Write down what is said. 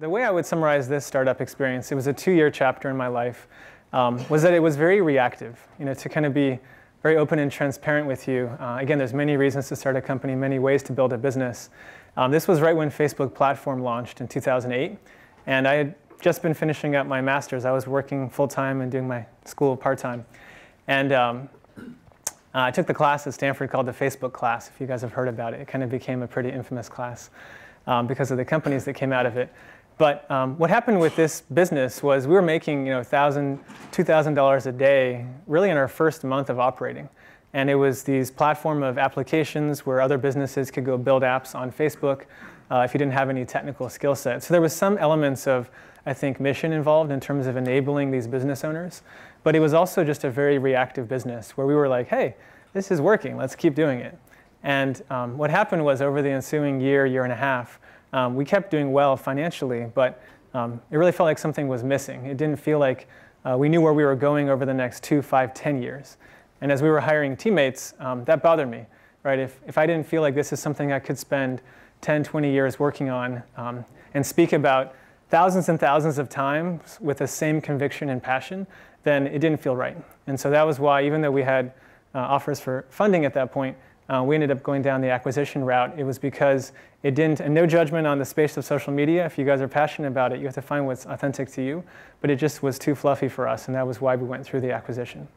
The way I would summarize this startup experience, it was a two-year chapter in my life, um, was that it was very reactive, you know, to kind of be very open and transparent with you. Uh, again, there's many reasons to start a company, many ways to build a business. Um, this was right when Facebook platform launched in 2008, and I had just been finishing up my master's. I was working full-time and doing my school part-time. And um, I took the class at Stanford called the Facebook class, if you guys have heard about it. It kind of became a pretty infamous class um, because of the companies that came out of it. But um, what happened with this business was we were making you know thousand, two thousand dollars a day, really in our first month of operating, and it was these platform of applications where other businesses could go build apps on Facebook uh, if you didn't have any technical skill set. So there was some elements of I think mission involved in terms of enabling these business owners, but it was also just a very reactive business where we were like, hey, this is working, let's keep doing it. And um, what happened was over the ensuing year, year and a half um, we kept doing well financially, but um, it really felt like something was missing. It didn't feel like uh, we knew where we were going over the next two, five, ten years. And as we were hiring teammates, um, that bothered me, right? If, if I didn't feel like this is something I could spend 10, 20 years working on um, and speak about thousands and thousands of times with the same conviction and passion, then it didn't feel right. And so that was why, even though we had uh, offers for funding at that point, uh, we ended up going down the acquisition route. It was because it didn't, and no judgment on the space of social media. If you guys are passionate about it, you have to find what's authentic to you. But it just was too fluffy for us, and that was why we went through the acquisition.